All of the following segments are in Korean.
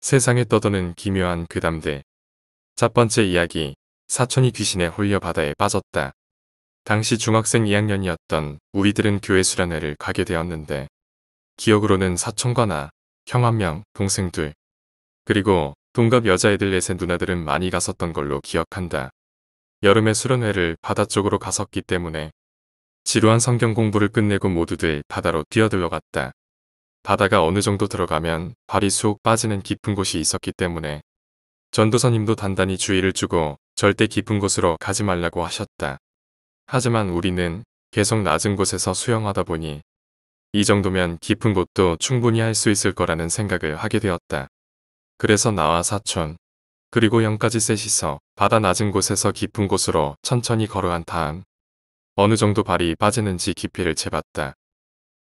세상에 떠도는 기묘한 그담대첫 번째 이야기, 사촌이 귀신에 홀려 바다에 빠졌다. 당시 중학생 2학년이었던 우리들은 교회 수련회를 가게 되었는데 기억으로는 사촌과 나, 형 한 명, 동생 둘, 그리고 동갑 여자애들 넷의 누나들은 많이 갔었던 걸로 기억한다. 여름에 수련회를 바다 쪽으로 갔었기 때문에 지루한 성경 공부를 끝내고 모두들 바다로 뛰어들어갔다. 바다가 어느 정도 들어가면 발이 쑥 빠지는 깊은 곳이 있었기 때문에 전도사님도 단단히 주의를 주고 절대 깊은 곳으로 가지 말라고 하셨다. 하지만 우리는 계속 낮은 곳에서 수영하다 보니 이 정도면 깊은 곳도 충분히 할 수 있을 거라는 생각을 하게 되었다. 그래서 나와 사촌 그리고 영까지 셋이서 바다 낮은 곳에서 깊은 곳으로 천천히 걸어간 다음 어느 정도 발이 빠지는지 깊이를 재봤다.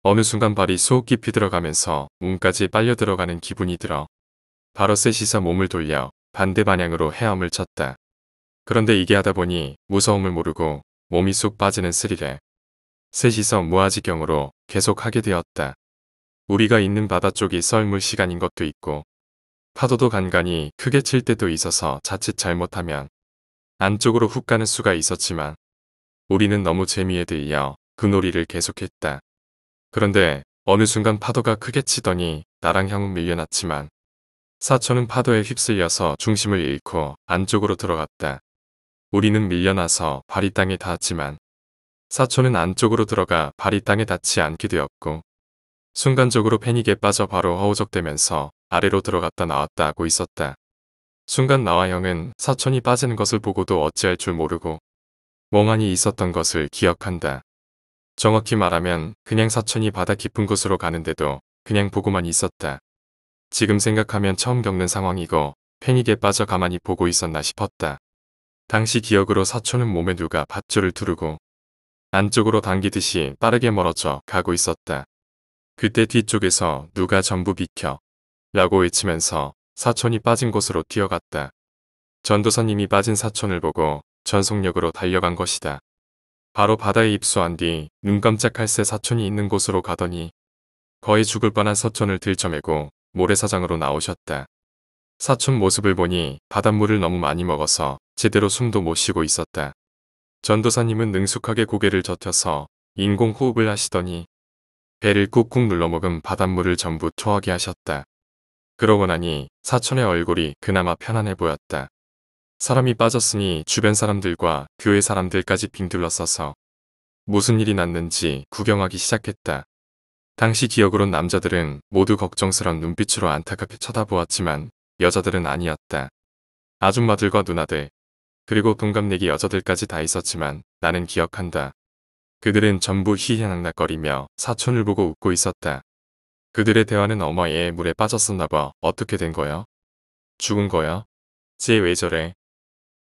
어느 순간 발이 속 깊이 들어가면서 문까지 빨려 들어가는 기분이 들어 바로 셋이서 몸을 돌려 반대 방향으로 헤엄을 쳤다. 그런데 이게 하다 보니 무서움을 모르고 몸이 쑥 빠지는 스릴에 셋이서 무아지경으로 계속 하게 되었다. 우리가 있는 바다 쪽이 썰물 시간인 것도 있고 파도도 간간히 크게 칠 때도 있어서 자칫 잘못하면 안쪽으로 훅 가는 수가 있었지만 우리는 너무 재미에 들려 그 놀이를 계속했다. 그런데 어느 순간 파도가 크게 치더니 나랑 형은 밀려났지만 사촌은 파도에 휩쓸려서 중심을 잃고 안쪽으로 들어갔다. 우리는 밀려나서 발이 땅에 닿았지만 사촌은 안쪽으로 들어가 발이 땅에 닿지 않게 되었고 순간적으로 패닉에 빠져 바로 허우적대면서 아래로 들어갔다 나왔다 하고 있었다. 순간 나와 형은 사촌이 빠지는 것을 보고도 어찌할 줄 모르고 멍하니 있었던 것을 기억한다. 정확히 말하면 그냥 사천이 바다 깊은 곳으로 가는데도 그냥 보고만 있었다. 지금 생각하면 처음 겪는 상황이고 패닉에 빠져 가만히 보고 있었나 싶었다. 당시 기억으로 사촌은 몸에 누가 밧줄을 두르고 안쪽으로 당기듯이 빠르게 멀어져 가고 있었다. 그때 뒤쪽에서 누가 전부 비켜 라고 외치면서 사촌이 빠진 곳으로 뛰어갔다. 전도사님이 빠진 사촌을 보고 전속력으로 달려간 것이다. 바로 바다에 입수한 뒤 눈 깜짝할 새 사촌이 있는 곳으로 가더니 거의 죽을 뻔한 서촌을 들쳐매고 모래사장으로 나오셨다. 사촌 모습을 보니 바닷물을 너무 많이 먹어서 제대로 숨도 못 쉬고 있었다. 전도사님은 능숙하게 고개를 젖혀서 인공호흡을 하시더니 배를 꾹꾹 눌러먹은 바닷물을 전부 토하게 하셨다. 그러고 나니 사촌의 얼굴이 그나마 편안해 보였다. 사람이 빠졌으니 주변 사람들과 교회 사람들까지 빙둘러서서 무슨 일이 났는지 구경하기 시작했다. 당시 기억으론 남자들은 모두 걱정스런 눈빛으로 안타깝게 쳐다보았지만 여자들은 아니었다. 아줌마들과 누나들, 그리고 동갑내기 여자들까지 다 있었지만 나는 기억한다. 그들은 전부 희희낙낙거리며 사촌을 보고 웃고 있었다. 그들의 대화는 어머 얘 물에 빠졌었나 봐. 어떻게 된 거야? 죽은 거야? 제왜 저래?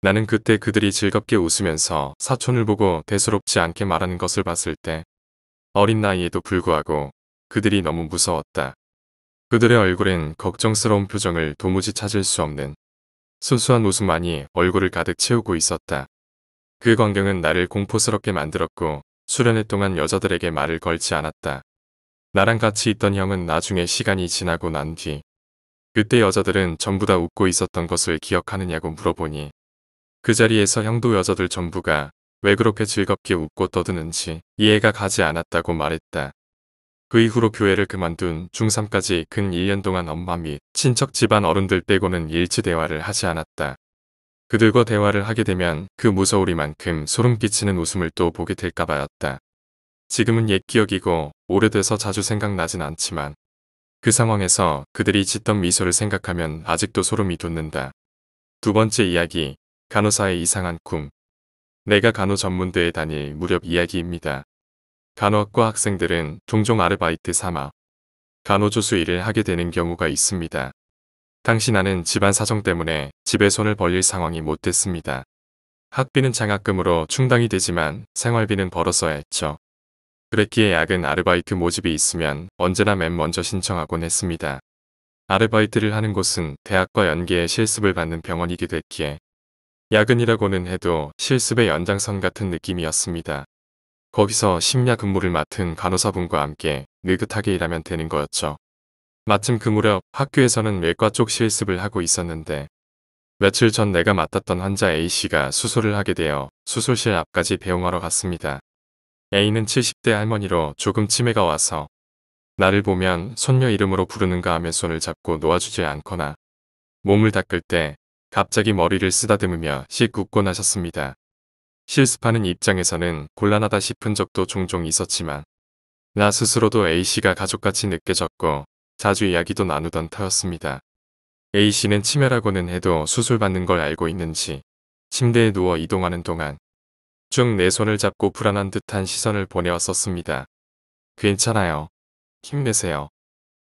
나는 그때 그들이 즐겁게 웃으면서 사촌을 보고 대수롭지 않게 말하는 것을 봤을 때 어린 나이에도 불구하고 그들이 너무 무서웠다. 그들의 얼굴엔 걱정스러운 표정을 도무지 찾을 수 없는 순수한 웃음만이 얼굴을 가득 채우고 있었다. 그 광경은 나를 공포스럽게 만들었고 수련회 동안 여자들에게 말을 걸지 않았다. 나랑 같이 있던 형은 나중에 시간이 지나고 난 뒤 그때 여자들은 전부 다 웃고 있었던 것을 기억하느냐고 물어보니 그 자리에서 형도 여자들 전부가 왜 그렇게 즐겁게 웃고 떠드는지 이해가 가지 않았다고 말했다. 그 이후로 교회를 그만둔 중3까지 근 1년 동안 엄마 및 친척 집안 어른들 빼고는 일치 대화를 하지 않았다. 그들과 대화를 하게 되면 그 무서우리만큼 소름 끼치는 웃음을 또 보게 될까 봐였다. 지금은 옛 기억이고 오래돼서 자주 생각나진 않지만 그 상황에서 그들이 짓던 미소를 생각하면 아직도 소름이 돋는다. 두 번째 이야기 간호사의 이상한 꿈. 내가 간호 전문대에 다닐 무렵 이야기입니다. 간호학과 학생들은 종종 아르바이트 삼아 간호조수 일을 하게 되는 경우가 있습니다. 당시 나는 집안 사정 때문에 집에 손을 벌릴 상황이 못 됐습니다. 학비는 장학금으로 충당이 되지만 생활비는 벌어서야 했죠. 그랬기에 약은 아르바이트 모집이 있으면 언제나 맨 먼저 신청하곤 했습니다. 아르바이트를 하는 곳은 대학과 연계의 실습을 받는 병원이기도 했기에 야근이라고는 해도 실습의 연장선 같은 느낌이었습니다. 거기서 심야 근무를 맡은 간호사분과 함께 느긋하게 일하면 되는 거였죠. 마침 그 무렵 학교에서는 외과 쪽 실습을 하고 있었는데 며칠 전 내가 맡았던 환자 A씨가 수술을 하게 되어 수술실 앞까지 배웅하러 갔습니다. A는 70대 할머니로 조금 치매가 와서 나를 보면 손녀 이름으로 부르는가 하며 손을 잡고 놓아주지 않거나 몸을 닦을 때 갑자기 머리를 쓰다듬으며 씩웃고나셨습니다 실습하는 입장에서는 곤란하다 싶은 적도 종종 있었지만 나 스스로도 A씨가 가족같이 느껴졌고 자주 이야기도 나누던 터였습니다. A씨는 치매라고는 해도 수술받는 걸 알고 있는지 침대에 누워 이동하는 동안 쭉내 네 손을 잡고 불안한 듯한 시선을 보내왔었습니다 괜찮아요. 힘내세요.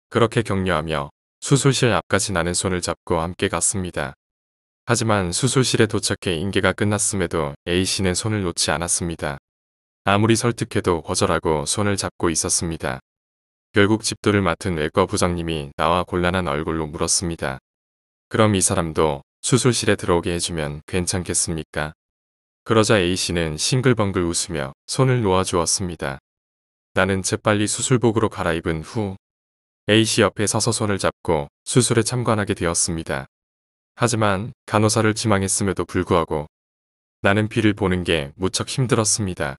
그렇게 격려하며 수술실 앞까지 나는 손을 잡고 함께 갔습니다. 하지만 수술실에 도착해 인계가 끝났음에도 A씨는 손을 놓지 않았습니다. 아무리 설득해도 거절하고 손을 잡고 있었습니다. 결국 집도를 맡은 외과 부장님이 나와 곤란한 얼굴로 물었습니다. 그럼 이 사람도 수술실에 들어오게 해주면 괜찮겠습니까? 그러자 A씨는 싱글벙글 웃으며 손을 놓아주었습니다. 나는 재빨리 수술복으로 갈아입은 후 A씨 옆에 서서 손을 잡고 수술에 참관하게 되었습니다. 하지만 간호사를 지망했음에도 불구하고 나는 비를 보는 게 무척 힘들었습니다.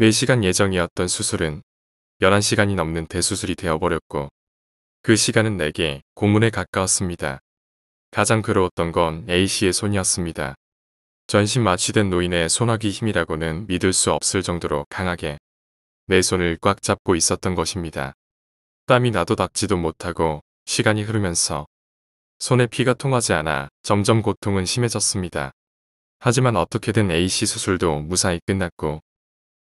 4시간 예정이었던 수술은 11시간이 넘는 대수술이 되어버렸고 그 시간은 내게 고문에 가까웠습니다. 가장 괴로웠던 건 A씨의 손이었습니다. 전신 마취된 노인의 손아귀 힘이라고는 믿을 수 없을 정도로 강하게 내 손을 꽉 잡고 있었던 것입니다. 땀이 나도 닦지도 못하고 시간이 흐르면서 손에 피가 통하지 않아 점점 고통은 심해졌습니다. 하지만 어떻게든 A씨 수술도 무사히 끝났고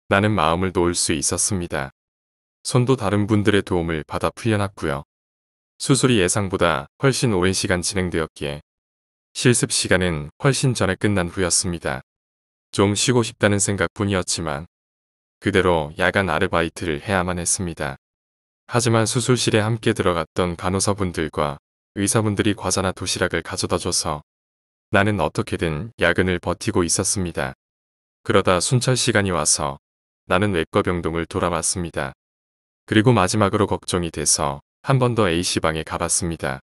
나는 마음을 놓을 수 있었습니다. 손도 다른 분들의 도움을 받아 풀려났고요. 수술이 예상보다 훨씬 오랜 시간 진행되었기에 실습 시간은 훨씬 전에 끝난 후였습니다. 좀 쉬고 싶다는 생각뿐이었지만 그대로 야간 아르바이트를 해야만 했습니다. 하지만 수술실에 함께 들어갔던 간호사분들과 의사분들이 과자나 도시락을 가져다 줘서 나는 어떻게든 야근을 버티고 있었습니다. 그러다 순찰 시간이 와서 나는 외과 병동을 돌아왔습니다. 그리고 마지막으로 걱정이 돼서 한 번 더 A씨 방에 가봤습니다.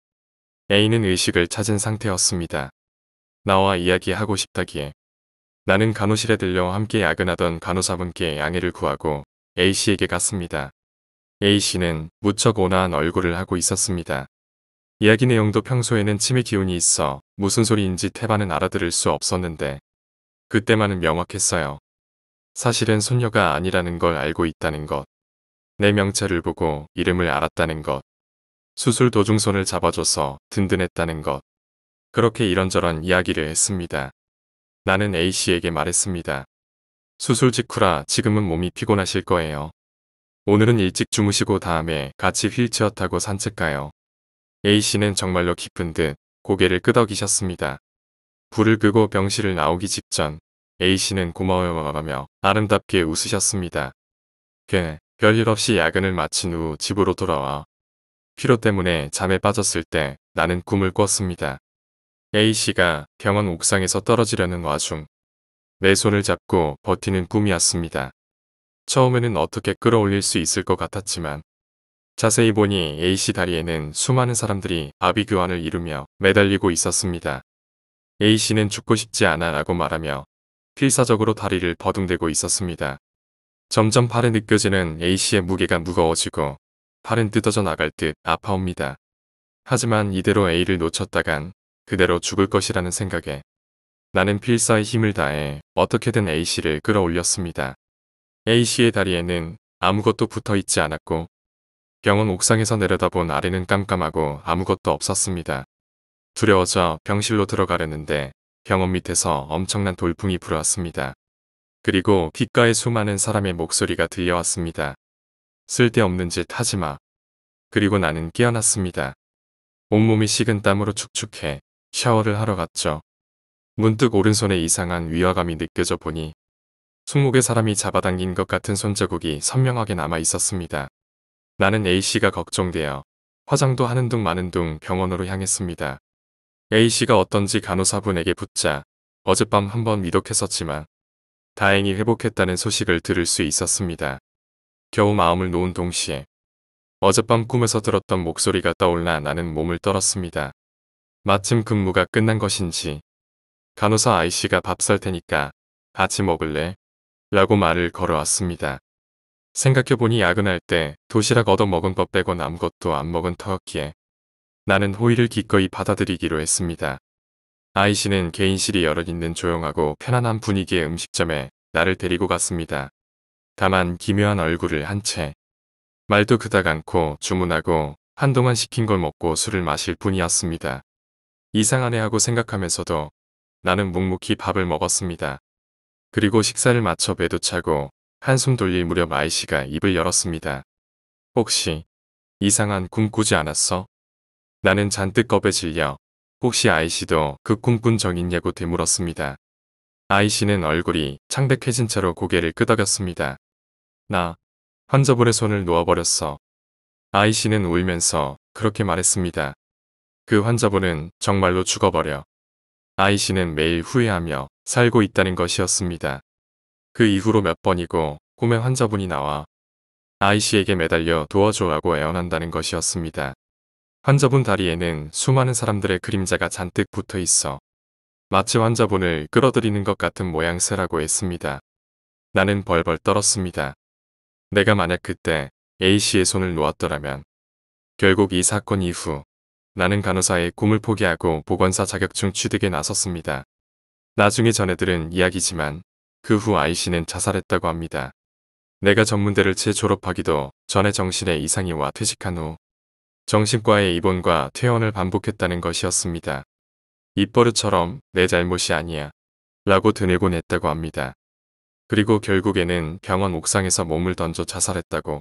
A는 의식을 찾은 상태였습니다. 나와 이야기하고 싶다기에 나는 간호실에 들려 함께 야근하던 간호사분께 양해를 구하고 A씨에게 갔습니다. A씨는 무척 온화한 얼굴을 하고 있었습니다. 이야기 내용도 평소에는 침의 기운이 있어 무슨 소리인지 태반은 알아들을 수 없었는데 그때만은 명확했어요. 사실은 손녀가 아니라는 걸 알고 있다는 것. 내 명체를 보고 이름을 알았다는 것. 수술 도중 손을 잡아줘서 든든했다는 것. 그렇게 이런저런 이야기를 했습니다. 나는 A씨에게 말했습니다. 수술 직후라 지금은 몸이 피곤하실 거예요. 오늘은 일찍 주무시고 다음에 같이 휠체어 타고 산책 가요. A씨는 정말로 기쁜 듯 고개를 끄덕이셨습니다. 불을 끄고 병실을 나오기 직전 A씨는 고마워하며 요 아름답게 웃으셨습니다. 걔, 별일 없이 야근을 마친 후 집으로 돌아와 피로 때문에 잠에 빠졌을 때 나는 꿈을 꿨습니다. A씨가 병원 옥상에서 떨어지려는 와중 내 손을 잡고 버티는 꿈이었습니다. 처음에는 어떻게 끌어올릴 수 있을 것 같았지만 자세히 보니 A씨 다리에는 수많은 사람들이 아비규환을 이루며 매달리고 있었습니다. A씨는 죽고 싶지 않아 라고 말하며 필사적으로 다리를 버둥대고 있었습니다. 점점 팔에 느껴지는 A씨의 무게가 무거워지고 팔은 뜯어져 나갈 듯 아파옵니다. 하지만 이대로 A를 놓쳤다간 그대로 죽을 것이라는 생각에 나는 필사의 힘을 다해 어떻게든 A씨를 끌어올렸습니다. A씨의 다리에는 아무것도 붙어 있지 않았고 병원 옥상에서 내려다본 아래는 깜깜하고 아무것도 없었습니다. 두려워져 병실로 들어가려는데 병원 밑에서 엄청난 돌풍이 불어왔습니다. 그리고 귓가에 수많은 사람의 목소리가 들려왔습니다. 쓸데없는 짓 하지마. 그리고 나는 깨어났습니다. 온몸이 식은 땀으로 축축해 샤워를 하러 갔죠. 문득 오른손에 이상한 위화감이 느껴져 보니 손목에 사람이 잡아당긴 것 같은 손자국이 선명하게 남아 있었습니다. 나는 A씨가 걱정되어 화장도 하는 둥 마는 둥 병원으로 향했습니다. A씨가 어떤지 간호사분에게 붙자 어젯밤 한 번 미독했었지만 다행히 회복했다는 소식을 들을 수 있었습니다. 겨우 마음을 놓은 동시에 어젯밤 꿈에서 들었던 목소리가 떠올라 나는 몸을 떨었습니다. 마침 근무가 끝난 것인지 간호사 아이씨가 밥 살 테니까 같이 먹을래? 라고 말을 걸어왔습니다. 생각해보니 야근할 때 도시락 얻어먹은 것 빼곤 아무것도 안 먹은 터였기에 나는 호의를 기꺼이 받아들이기로 했습니다. 아이씨는 개인실이 여럿 있는 조용하고 편안한 분위기의 음식점에 나를 데리고 갔습니다. 다만 기묘한 얼굴을 한 채 말도 그닥 않고 주문하고 한동안 시킨 걸 먹고 술을 마실 뿐이었습니다. 이상하네 하고 생각하면서도 나는 묵묵히 밥을 먹었습니다. 그리고 식사를 마쳐 배도 차고 한숨 돌릴 무렵 아이씨가 입을 열었습니다. 혹시 이상한 꿈 꾸지 않았어? 나는 잔뜩 겁에 질려 혹시 아이씨도 그 꿈꾼 적 있냐고 되물었습니다. 아이씨는 얼굴이 창백해진 채로 고개를 끄덕였습니다. 나 환자분의 손을 놓아버렸어. 아이씨는 울면서 그렇게 말했습니다. 그 환자분은 정말로 죽어버려. 아이씨는 매일 후회하며 살고 있다는 것이었습니다. 그 이후로 몇 번이고 꿈에 환자분이 나와 아이씨에게 매달려 도와줘라고 애원한다는 것이었습니다. 환자분 다리에는 수많은 사람들의 그림자가 잔뜩 붙어 있어 마치 환자분을 끌어들이는 것 같은 모양새라고 했습니다. 나는 벌벌 떨었습니다. 내가 만약 그때 A씨의 손을 놓았더라면 결국 이 사건 이후 나는 간호사의 꿈을 포기하고 보건사 자격증 취득에 나섰습니다. 나중에 전해들은 이야기지만 그후 아이 씨는 자살했다고 합니다. 내가 전문대를 재졸업하기도 전에 정신에 이상이 와 퇴직한 후 정신과의 입원과 퇴원을 반복했다는 것이었습니다. 입버릇처럼 내 잘못이 아니야 라고 드내곤 했다고 합니다. 그리고 결국에는 병원 옥상에서 몸을 던져 자살했다고.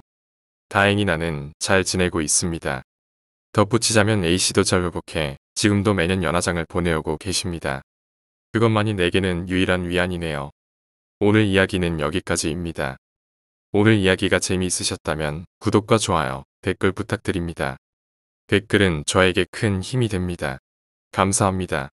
다행히 나는 잘 지내고 있습니다. 덧붙이자면 A씨도 잘 회복해 지금도 매년 연화장을 보내오고 계십니다. 그것만이 내게는 유일한 위안이네요. 오늘 이야기는 여기까지입니다. 오늘 이야기가 재미있으셨다면 구독과 좋아요, 댓글 부탁드립니다. 댓글은 저에게 큰 힘이 됩니다. 감사합니다.